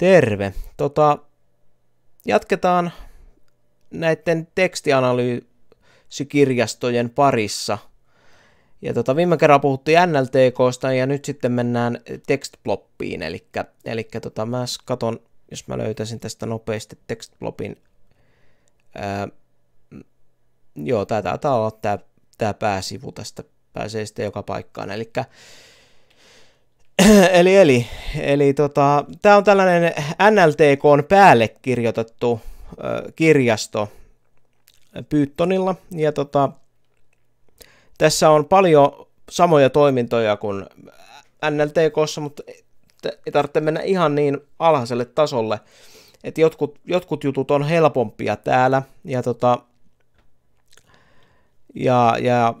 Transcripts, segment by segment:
Terve. Tota, jatketaan näiden tekstianalyysikirjastojen parissa. Ja tota, viime kerralla puhuttiin NLTKsta ja nyt sitten mennään tekstploppiin. Eli, eli tota, mä katon, jos mä löytäisin tästä nopeasti tekstplopin. joo, tää taitaa olla tää, tää pääsivu tästä. Pääsee sitten joka paikkaan. Eli eli, eli, eli tota, tämä on tällainen NLTK on päälle kirjoitettu äh, kirjasto Pythonilla, ja tota, tässä on paljon samoja toimintoja kuin NLTKssa, mutta ei tarvitse mennä ihan niin alhaiselle tasolle, että jotkut, jotkut jutut on helpompia täällä, ja tota, ja, ja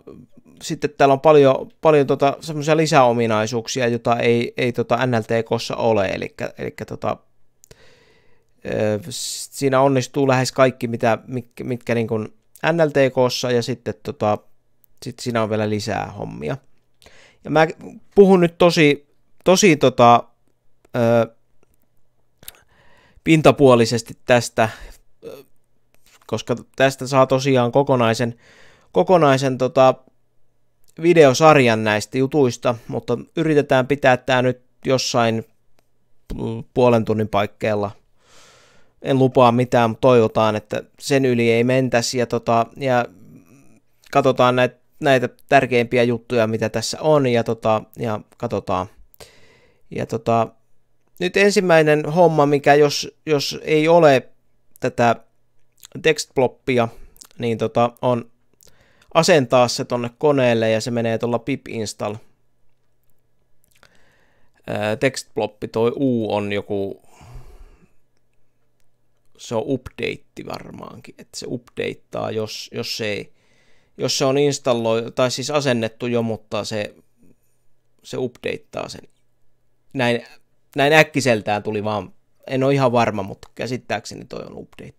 sitten täällä on paljon, paljon tota, semmoisia lisäominaisuuksia, joita ei, ei tota NLTKssa ole, eli, eli tota, siinä onnistuu lähes kaikki, mitä, mitkä, mitkä niin kuin NLTKssa ja sitten tota, sit siinä on vielä lisää hommia. Ja mä puhun nyt tosi, tosi tota, ö, pintapuolisesti tästä, koska tästä saa tosiaan kokonaisen, kokonaisen tota, videosarjan näistä jutuista, mutta yritetään pitää tämä nyt jossain mm, puolen tunnin paikkeella. En lupaa mitään, mutta toivotaan, että sen yli ei mentäisi ja, tota, ja katsotaan näitä, näitä tärkeimpiä juttuja, mitä tässä on ja, tota, ja katsotaan. Ja tota, nyt ensimmäinen homma, mikä jos, jos ei ole tätä tekstploppia, niin tota, on asentaa se tonne koneelle ja se menee tuolla pip install tekstploppi, toi U on joku, se on update varmaankin, että se updateaa, jos, jos, ei, jos se on installoitu, tai siis asennettu jo, mutta se, se updateaa sen. Näin, näin äkkiseltään tuli vaan, en ole ihan varma, mutta käsittääkseni toi on update.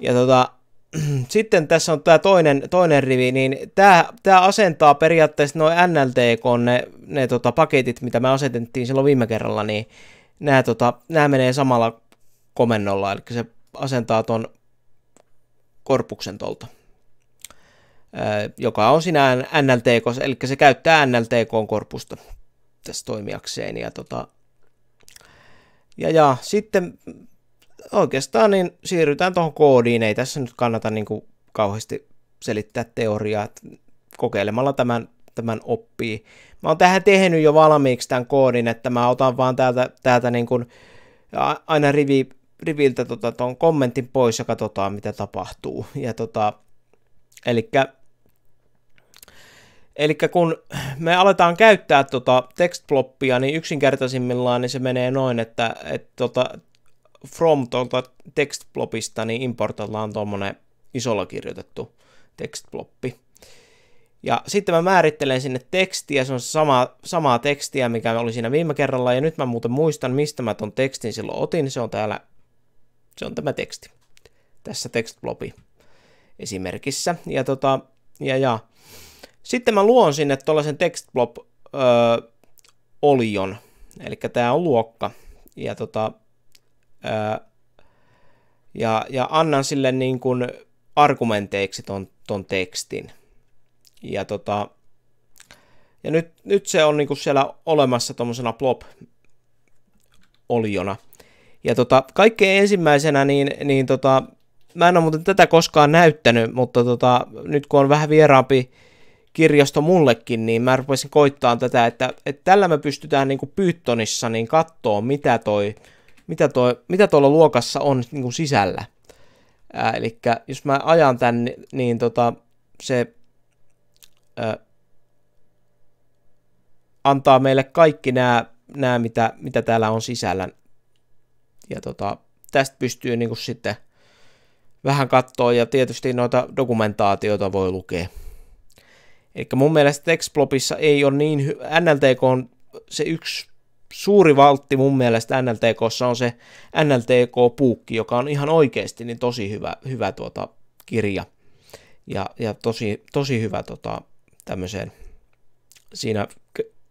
Ja tota, sitten tässä on tämä toinen, toinen rivi, niin tämä, tämä asentaa periaatteessa nuo NLTK, ne, ne tota, paketit, mitä me asetettiin silloin viime kerralla, niin nämä, tota, nämä menee samalla komennolla, eli se asentaa tuon korpuksen tuolta, joka on sinään NLTK, eli se käyttää NLTK-korpusta tässä toimijakseen, ja, tota, ja, ja sitten oikeastaan niin siirrytään tuohon koodiin. Ei tässä nyt kannata niin kuin kauheasti selittää teoriaa, että kokeilemalla tämän, tämän oppii. Mä oon tähän tehnyt jo valmiiksi tämän koodin, että mä otan vaan täältä, täältä niin kuin aina rivi, riviltä tuon tota, kommentin pois ja katsotaan mitä tapahtuu. Ja tota, elikkä, elikkä kun me aletaan käyttää tota tekstploppia, niin yksinkertaisimmillaan niin se menee noin, että et tota, From tuolta tekstplopista, niin importataan tuommoinen isolla kirjoitettu tekstploppi. Ja sitten mä määrittelen sinne tekstiä, se on sama, samaa tekstiä, mikä oli siinä viime kerralla, ja nyt mä muuten muistan, mistä mä ton tekstin silloin otin, se on täällä, se on tämä teksti. Tässä tekstplopi esimerkissä. Ja tota, ja, ja. Sitten mä luon sinne tuollaisen tekstplop olion, eli tämä on luokka. Ja tota, ja, ja annan sille niin kuin argumenteiksi ton, ton tekstin. Ja, tota, ja nyt, nyt se on niin kuin siellä olemassa tuommoisena plop-oliona. Ja tota, kaikkein ensimmäisenä, niin, niin tota, mä en ole muuten tätä koskaan näyttänyt, mutta tota, nyt kun on vähän vieraampi kirjasto mullekin, niin mä rupesin koittaa tätä, että, että tällä me pystytään niin kuin Pythonissa niin katsoa, mitä toi mitä, toi, mitä tuolla luokassa on niin kuin sisällä. Ää, eli jos mä ajan tän, niin, niin tota, se ää, antaa meille kaikki nämä, nämä mitä, mitä täällä on sisällä. Ja tota, tästä pystyy niin kuin sitten vähän katsoa ja tietysti noita dokumentaatioita voi lukea. Eli mun mielestä Textblobissa ei ole niin hyvä, NLTK on se yksi suuri valtti mun mielestä NLTKssa on se NLTK-puukki, joka on ihan oikeasti niin tosi hyvä, hyvä tuota kirja ja, ja tosi, tosi hyvä tota, tämmöiseen. Siinä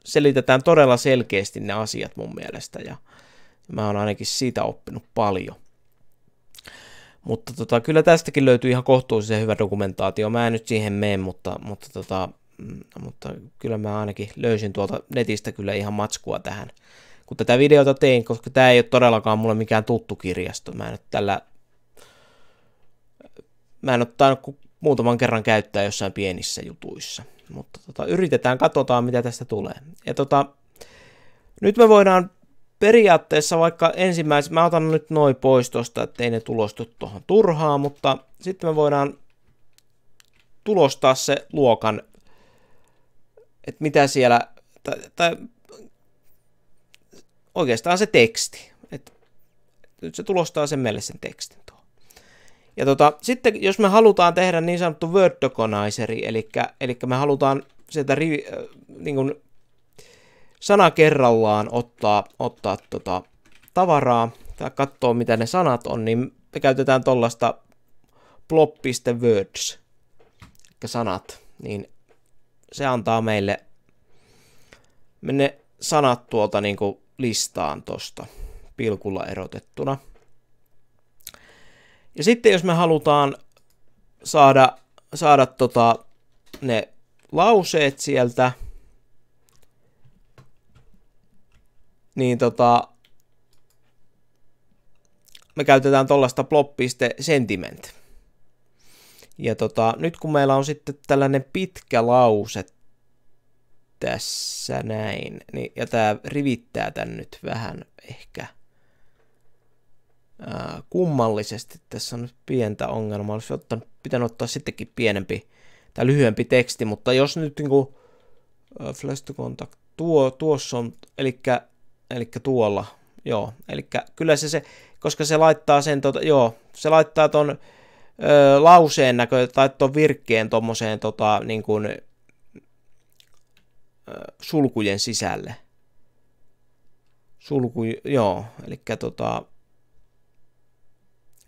selitetään todella selkeästi ne asiat mun mielestä ja mä oon ainakin siitä oppinut paljon. Mutta tota, kyllä tästäkin löytyy ihan kohtuullisen hyvä dokumentaatio. Mä en nyt siihen mene, mutta, mutta tota, Mm, mutta kyllä mä ainakin löysin tuolta netistä kyllä ihan matskua tähän. Kun tätä videota tein, koska tämä ei ole todellakaan mulle mikään tuttu kirjasto. Mä en nyt tällä... Mä en ole muutaman kerran käyttää jossain pienissä jutuissa. Mutta tota, yritetään, katsotaan mitä tästä tulee. Ja tota, nyt me voidaan periaatteessa vaikka ensimmäisen, mä otan nyt noin pois tuosta, ettei ne tulostu tuohon turhaan, mutta sitten me voidaan tulostaa se luokan että mitä siellä, tai, tai oikeastaan se teksti, että nyt se tulostaa sen meille sen tekstin tuo. Ja tota, sitten jos me halutaan tehdä niin sanottu word doconizeri, eli, eli me halutaan sieltä ri, äh, niin kuin sana kerrallaan ottaa, ottaa tota tavaraa tai katsoa mitä ne sanat on, niin me käytetään tuollaista plop.words, eli sanat, niin se antaa meille ne sanat tuolta niin kuin listaan tuosta pilkulla erotettuna. Ja sitten jos me halutaan saada, saada tota, ne lauseet sieltä, niin tota, me käytetään tuollaista plop.sentiment. sentiment ja tota, nyt kun meillä on sitten tällainen pitkä lause tässä näin, niin, ja tämä rivittää tän nyt vähän ehkä ää, kummallisesti. Tässä on nyt pientä ongelmaa, olisi ottanut, pitänyt ottaa sittenkin pienempi tai lyhyempi teksti, mutta jos nyt niin kuin, ää, flash to contact, tuo, tuossa on, eli elikkä tuolla, joo, eli kyllä se, se, koska se laittaa sen, tota, joo, se laittaa ton lauseen näkö tai tuon virkkeen tuommoiseen tota, niin kuin, ö, sulkujen sisälle. Sulku, joo, eli tota,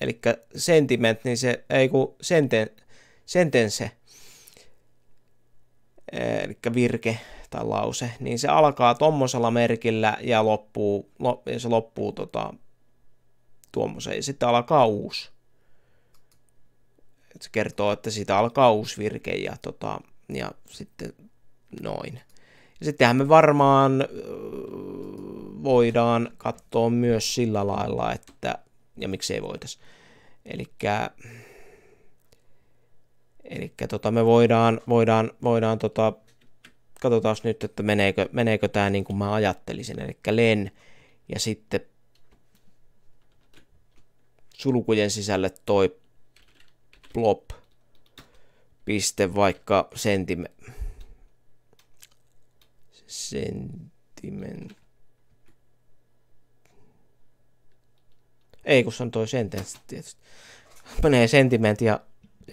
eli sentiment, niin se, ei kun senten, sentense, eli virke tai lause, niin se alkaa tuommoisella merkillä ja loppuu, lop, ja se loppuu tota, tuommoiseen, ja sitten alkaa uusi. Et se kertoo, että siitä alkaa uusi virke ja, tota, ja sitten noin. Ja sittenhän me varmaan voidaan katsoa myös sillä lailla, että, ja miksi ei voitais. eli Eli tota, me voidaan, voidaan, voidaan tota, katsotaan nyt, että meneekö, meneekö tämä niin kuin mä ajattelisin, eli len ja sitten sulkujen sisälle toi plop piste vaikka sentime, sentimen, ei kun se on toi sentence tietysti, menee sentiment ja,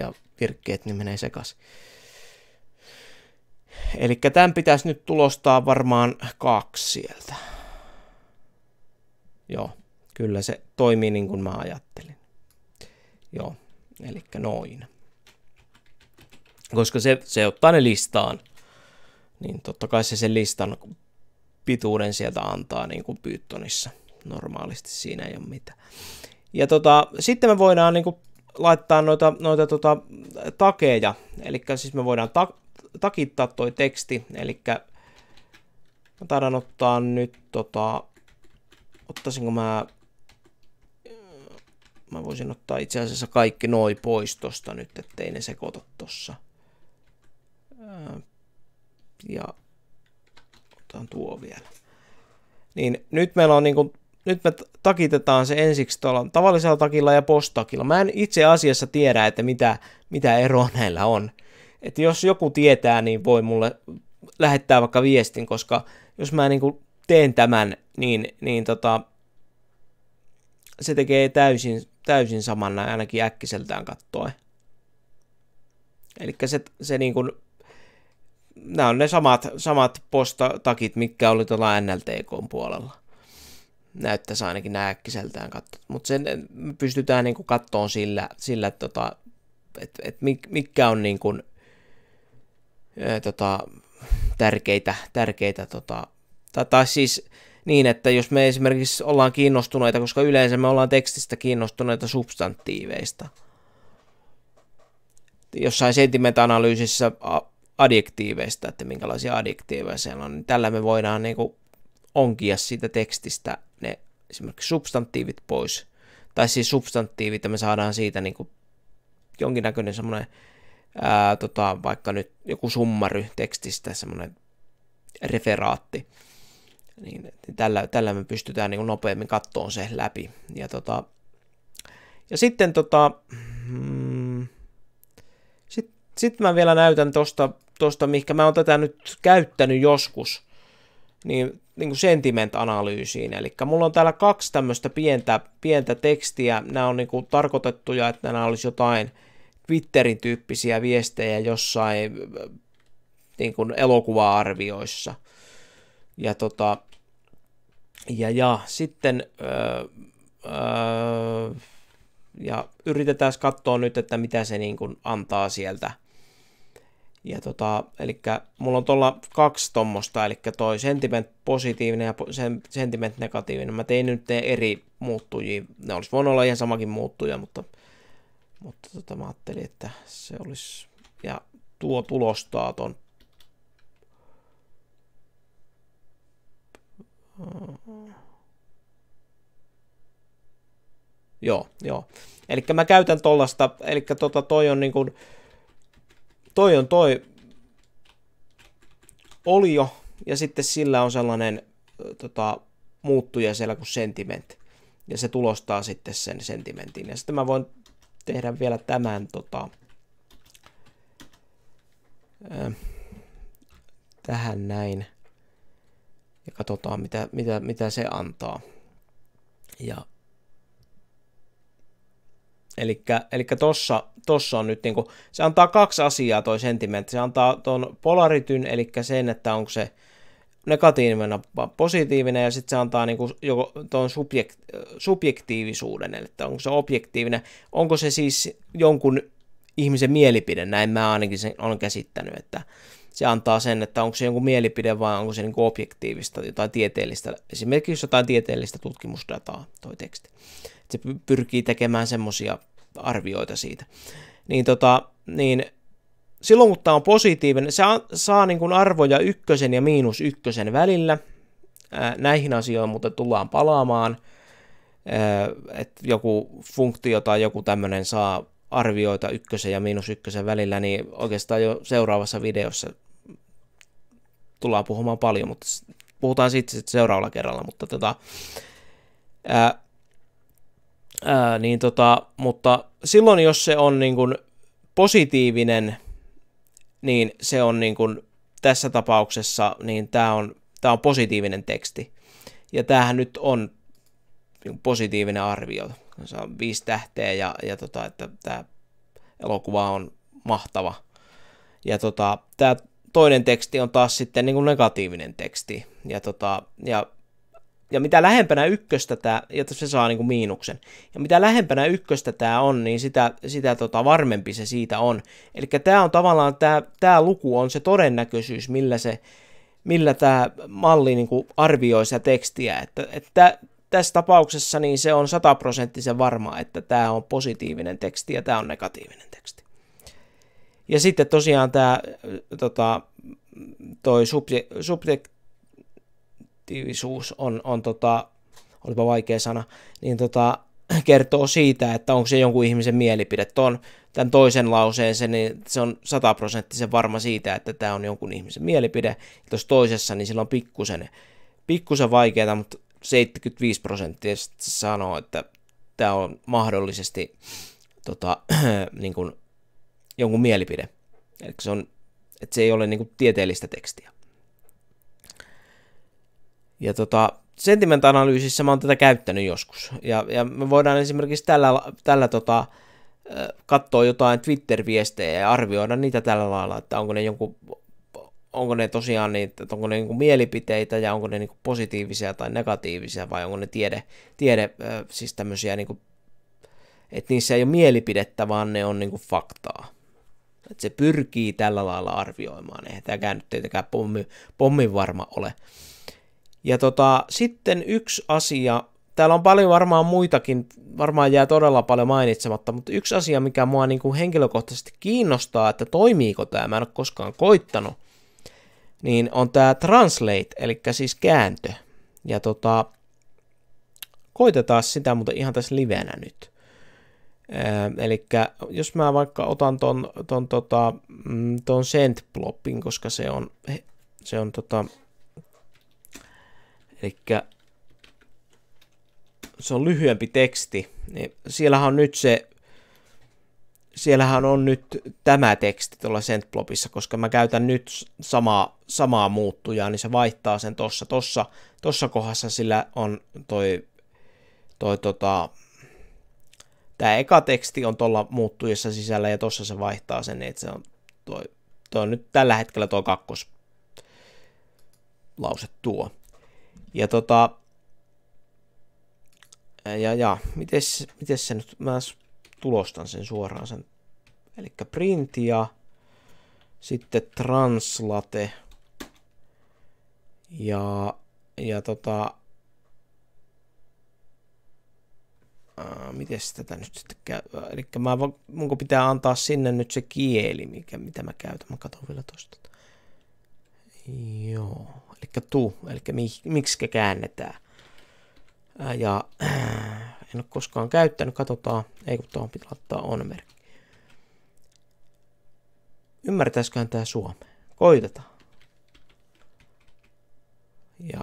ja virkkeet, niin menee sekas Eli tämän pitäisi nyt tulostaa varmaan kaksi sieltä. Joo, kyllä se toimii niin kuin mä ajattelin. Joo. Eli noin. Koska se, se ottaa ne listaan, niin totta kai se sen listan pituuden sieltä antaa niin kuin Pythonissa. Normaalisti siinä ei ole mitään. Ja tota, sitten me voidaan niin kuin laittaa noita, noita tota, takeja, eli siis me voidaan ta- takittaa toi teksti, eli mä taidan ottaa nyt tota, ottaisinko mä mä voisin ottaa itse asiassa kaikki noi pois tosta nyt, ettei ne sekoita tossa. Ja otan tuo vielä. Niin nyt meillä on niinku, nyt me takitetaan se ensiksi tuolla tavallisella takilla ja postakilla. Mä en itse asiassa tiedä, että mitä, mitä eroa näillä on. Että jos joku tietää, niin voi mulle lähettää vaikka viestin, koska jos mä niinku teen tämän, niin, niin tota, se tekee täysin täysin samana ainakin äkkiseltään kattoen. Eli se, se niin kuin, nämä on ne samat, samat postatakit, mitkä oli tuolla NLTK puolella. Näyttäisi ainakin nämä äkkiseltään katto. Mutta sen me pystytään niin kuin kattoon sillä, sillä tota, että et mitkä on niin kuin, ää, tota, tärkeitä, tärkeitä tota, tai, tai siis niin, että jos me esimerkiksi ollaan kiinnostuneita, koska yleensä me ollaan tekstistä kiinnostuneita substantiiveista. Jossain sentimentanalyysissä adjektiiveista, että minkälaisia adjektiiveja siellä on, niin tällä me voidaan niin kuin onkia siitä tekstistä ne esimerkiksi substantiivit pois. Tai siis substantiivit, että me saadaan siitä niin kuin jonkinnäköinen semmoinen, ää, tota, vaikka nyt joku summary tekstistä, semmoinen referaatti niin, tällä, tällä me pystytään niin nopeammin kattoon se läpi. Ja, tota, ja sitten tota, mm, sit, sit mä vielä näytän tosta, tosta, mikä mä oon tätä nyt käyttänyt joskus, niin, niin kuin sentiment-analyysiin. Eli mulla on täällä kaksi tämmöistä pientä, pientä tekstiä. Nämä on niin kuin tarkoitettuja, että nämä olisi jotain Twitterin tyyppisiä viestejä jossain äh, niin kuin elokuva-arvioissa – ja, tota, ja, ja sitten öö, öö, ja yritetään katsoa nyt, että mitä se niin kuin antaa sieltä. Ja tota, eli mulla on tuolla kaksi tommosta, eli toi sentiment positiivinen ja sentiment negatiivinen. Mä tein nyt ne eri muuttujia. Ne olisi voinut olla ihan samakin muuttuja, mutta, mutta tota, mä ajattelin, että se olisi... Ja tuo tulostaa ton Joo, joo. Eli mä käytän tollasta, eli tota toi on niinku, toi on toi olio, ja sitten sillä on sellainen tota, muuttuja siellä kuin sentiment. Ja se tulostaa sitten sen sentimentin. Ja sitten mä voin tehdä vielä tämän tota, tähän näin ja katsotaan, mitä, mitä, mitä se antaa. Ja Eli tossa, tossa on nyt niinku, se antaa kaksi asiaa toi sentimentti. Se antaa tuon polarityn, eli sen, että onko se negatiivinen vai positiivinen, ja sitten se antaa niinku joko tuon subjek, subjektiivisuuden, eli että onko se objektiivinen. Onko se siis jonkun ihmisen mielipide, näin mä ainakin sen on käsittänyt, että, se antaa sen, että onko se jonkun mielipide vai onko se niin objektiivista, jotain tieteellistä, esimerkiksi jotain tieteellistä tutkimusdataa toi teksti. Et se pyrkii tekemään semmoisia arvioita siitä. Niin, tota, niin silloin kun tämä on positiivinen, se saa niin kuin arvoja ykkösen ja miinus ykkösen välillä. Näihin asioihin mutta tullaan palaamaan, että joku funktio tai joku tämmöinen saa arvioita ykkösen ja miinus ykkösen välillä, niin oikeastaan jo seuraavassa videossa tullaan puhumaan paljon, mutta puhutaan siitä sitten seuraavalla kerralla, mutta tota, ää, ää, niin tota, mutta silloin jos se on niin kuin positiivinen, niin se on niin kuin tässä tapauksessa, niin tämä on, tää on positiivinen teksti. Ja tämähän nyt on niin positiivinen arvio. Se on viisi tähteä ja, ja tota, että tämä elokuva on mahtava. Ja tota, tämä toinen teksti on taas sitten niin kuin negatiivinen teksti. Ja, tota, ja, ja mitä lähempänä ykköstä tämä, jotta se saa niin kuin miinuksen, ja mitä lähempänä ykköstä tämä on, niin sitä, sitä tota varmempi se siitä on. Eli tämä on tavallaan, tämä, tämä luku on se todennäköisyys, millä se, millä tämä malli niin kuin arvioi sitä tekstiä. Että, että tässä tapauksessa niin se on sataprosenttisen varma, että tämä on positiivinen teksti ja tämä on negatiivinen teksti. Ja sitten tosiaan tämä tota, toi subje, subjektiivisuus on, on tota, olipa vaikea sana, niin tota, kertoo siitä, että onko se jonkun ihmisen mielipide. Tuon, tämän toisen lauseen se, niin se on sataprosenttisen varma siitä, että tämä on jonkun ihmisen mielipide. Ja tuossa toisessa, niin sillä on pikkusen, pikkusen vaikeaa, mutta 75 prosenttia sanoo, että tämä on mahdollisesti tota, niin kuin jonkun mielipide. Eli se, on, että se ei ole niin kuin tieteellistä tekstiä. Ja tota, sentimentanalyysissä mä oon tätä käyttänyt joskus. Ja, ja me voidaan esimerkiksi tällä, tällä tota, katsoa jotain Twitter-viestejä ja arvioida niitä tällä lailla, että onko ne jonkun onko ne tosiaan niitä, että onko ne niinku mielipiteitä ja onko ne niinku positiivisia tai negatiivisia vai onko ne tiede, tiede siis tämmöisiä, niinku, että niissä ei ole mielipidettä, vaan ne on niinku faktaa. Että se pyrkii tällä lailla arvioimaan. Eihän tämäkään nyt tietenkään pommi, pommin varma ole. Ja tota, sitten yksi asia, täällä on paljon varmaan muitakin, varmaan jää todella paljon mainitsematta, mutta yksi asia, mikä mua niin kuin henkilökohtaisesti kiinnostaa, että toimiiko tämä, mä en ole koskaan koittanut, niin on tämä translate, eli siis kääntö. Ja tota, koitetaan sitä mutta ihan tässä livenä nyt. Eli jos mä vaikka otan ton, ton, tota, mm, ton Sentploppin, koska se on, se on tota, eli se on lyhyempi teksti, niin siellähän on nyt se, siellähän on nyt tämä teksti tuolla Sentplopissa, koska mä käytän nyt samaa, samaa muuttujaa, niin se vaihtaa sen tossa. Tossa, tossa kohdassa sillä on toi, toi tota, tämä eka teksti on tuolla muuttujassa sisällä ja tuossa se vaihtaa sen, niin että se on tuo, tuo on nyt tällä hetkellä tuo kakkos lause tuo. Ja tota, ja, ja mites, mites se nyt, mä tulostan sen suoraan sen, eli print ja sitten translate ja, ja tota, äh, miten tätä nyt sitten käy, eli mä, pitää antaa sinne nyt se kieli, mikä, mitä mä käytän, mä katson vielä tuosta. Joo, eli tu, eli miksi käännetään. Ää, ja äh, en ole koskaan käyttänyt, katsotaan, ei kun tuohon pitää laittaa on-merkki. Ymmärtäisiköhän tämä suome? Koitetaan. Ja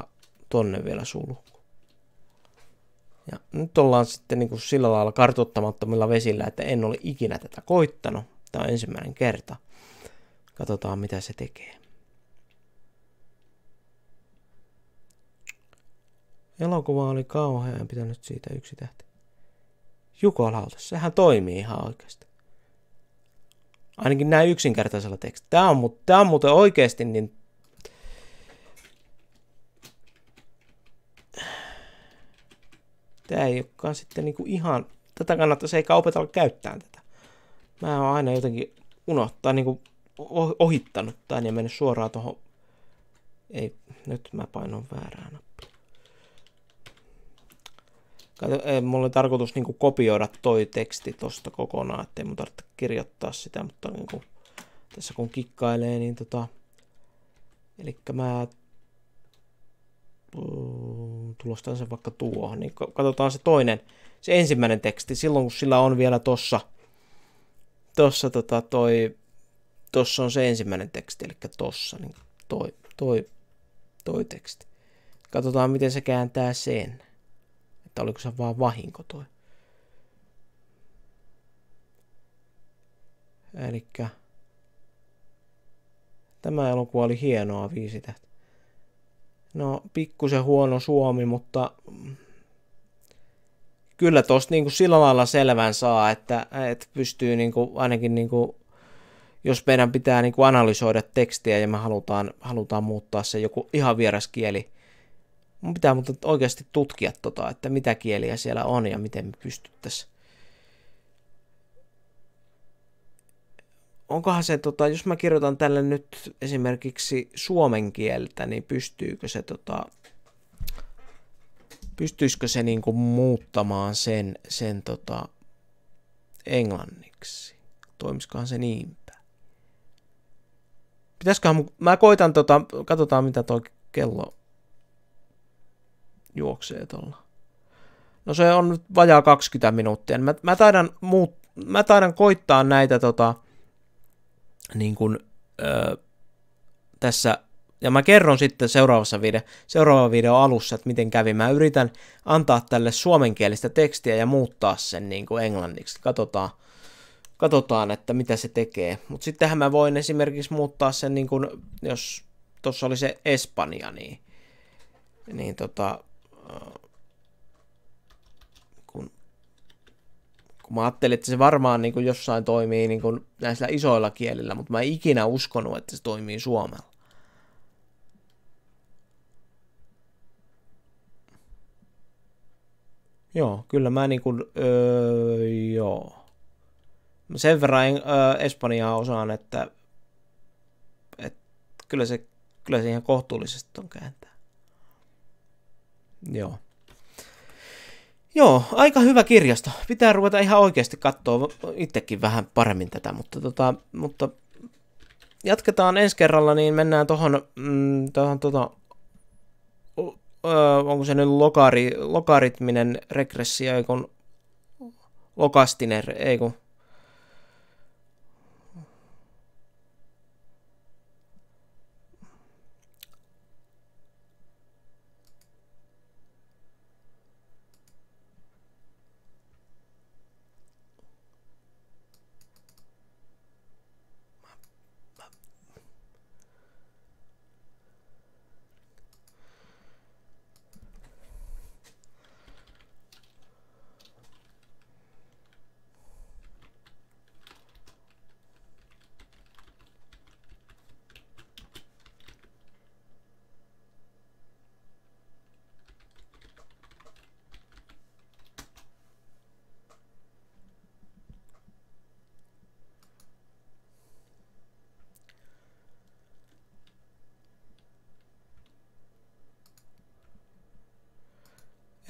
tonne vielä sulku nyt ollaan sitten niin kuin sillä lailla kartoittamattomilla vesillä, että en ole ikinä tätä koittanut. Tämä on ensimmäinen kerta. Katsotaan, mitä se tekee. Elokuva oli kauhean en pitänyt siitä yksi tähti. Jukolauta, sehän toimii ihan oikeasti. Ainakin näin yksinkertaisella tekstillä. Tämä on, mu- tämä on muuten oikeasti niin Tämä ei olekaan sitten kuin niinku ihan... Tätä kannattaisi eikä opetella käyttämään tätä. Mä oon aina jotenkin unohtaa, kuin niinku ohittanut tämän ja mennyt suoraan tuohon... Ei, nyt mä painon väärää nappia. Kato, ei, mulla oli tarkoitus kuin niinku kopioida toi teksti tosta kokonaan, ettei mun tarvitse kirjoittaa sitä, mutta niin kuin tässä kun kikkailee, niin tota... Elikkä mä... Uh, tulostan sen vaikka tuohon, niin katsotaan se toinen, se ensimmäinen teksti, silloin kun sillä on vielä tossa, tossa tota toi, tossa on se ensimmäinen teksti, eli tossa, niin toi, toi, toi teksti. Katsotaan, miten se kääntää sen, että oliko se vaan vahinko toi. Elikkä tämä elokuva oli hienoa viisi tähtä. No, pikkusen huono Suomi, mutta kyllä tuosta niin sillä lailla selvän saa, että, että pystyy niin kuin, ainakin, niin kuin, jos meidän pitää niin kuin analysoida tekstiä ja me halutaan, halutaan muuttaa se joku ihan vieras kieli, mun pitää mutta oikeasti tutkia tota, että mitä kieliä siellä on ja miten me pystyttäisiin onkohan se, tota, jos mä kirjoitan tälle nyt esimerkiksi suomen kieltä, niin pystyykö se, tota, pystyisikö se niinku muuttamaan sen, sen tota, englanniksi? Toimisikohan se niin päin? Pitäisiköhän, mä koitan, tota, katsotaan mitä toi kello juoksee tuolla. No se on nyt vajaa 20 minuuttia. Mä, mä, taidan, muut, mä taidan koittaa näitä tota, niin kuin, ö, tässä, ja mä kerron sitten seuraavassa video, seuraava video alussa, että miten kävi. Mä yritän antaa tälle suomenkielistä tekstiä ja muuttaa sen niin kuin englanniksi. Katsotaan, katsotaan, että mitä se tekee. Mutta sittenhän mä voin esimerkiksi muuttaa sen, niin kuin, jos tuossa oli se Espanja, niin, niin tota, kun mä ajattelin, että se varmaan niin kuin jossain toimii niin kuin näillä isoilla kielillä, mutta mä en ikinä uskonut, että se toimii suomella. Joo, kyllä mä niin kuin, öö, joo. Sen verran öö, Espanjaa osaan, että, että kyllä, se, kyllä se ihan kohtuullisesti on kääntää. Joo, Joo, aika hyvä kirjasto. Pitää ruveta ihan oikeasti katsoa itsekin vähän paremmin tätä, mutta, tota, mutta jatketaan ensi kerralla, niin mennään tuohon mm, tohon, tota, onko se nyt lokari, logaritminen regressio, ei kun lokastinen, ei kun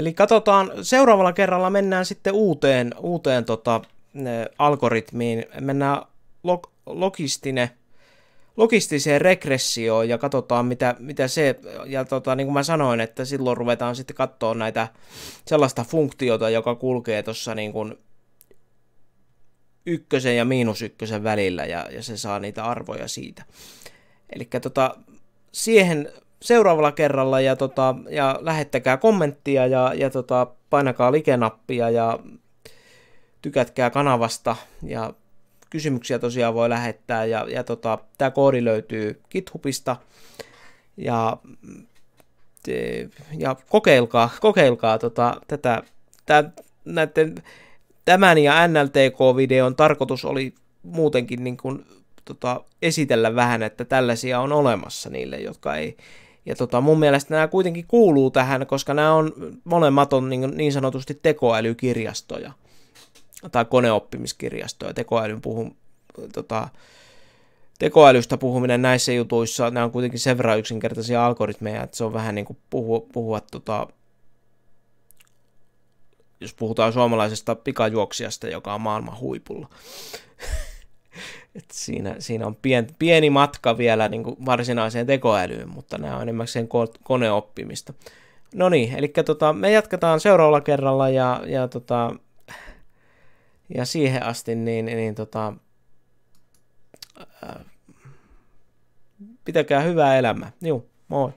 Eli katsotaan, seuraavalla kerralla mennään sitten uuteen, uuteen tota, algoritmiin. Mennään log, logistine, logistiseen regressioon ja katsotaan, mitä, mitä se, ja tota, niin kuin mä sanoin, että silloin ruvetaan sitten katsoa näitä sellaista funktiota, joka kulkee tuossa niin kuin ykkösen ja miinus ykkösen välillä, ja, ja se saa niitä arvoja siitä. Eli tota, siihen seuraavalla kerralla ja, tota, ja lähettäkää kommenttia ja, ja tota, painakaa like-nappia ja tykätkää kanavasta ja kysymyksiä tosiaan voi lähettää ja, ja tota, tämä koodi löytyy GitHubista ja, ja kokeilkaa, kokeilkaa tota, tätä, tää, näiden, tämän ja NLTK-videon tarkoitus oli muutenkin niin kun, tota, esitellä vähän, että tällaisia on olemassa niille, jotka ei ja tota, mun mielestä nämä kuitenkin kuuluu tähän, koska nämä on molemmat on niin, niin sanotusti tekoälykirjastoja tai koneoppimiskirjastoja. Tekoälyn puhun, tota, tekoälystä puhuminen näissä jutuissa, nämä on kuitenkin sen verran yksinkertaisia algoritmeja, että se on vähän niin kuin puhua, puhua tota, jos puhutaan suomalaisesta pikajuoksijasta, joka on maailman huipulla. Et siinä, siinä on pien, pieni matka vielä niin kuin varsinaiseen tekoälyyn, mutta nämä on enemmän sen koneoppimista. No niin, eli tota, me jatketaan seuraavalla kerralla ja, ja, tota, ja siihen asti niin, niin tota, äh, pitäkää hyvää elämää. Joo, moi.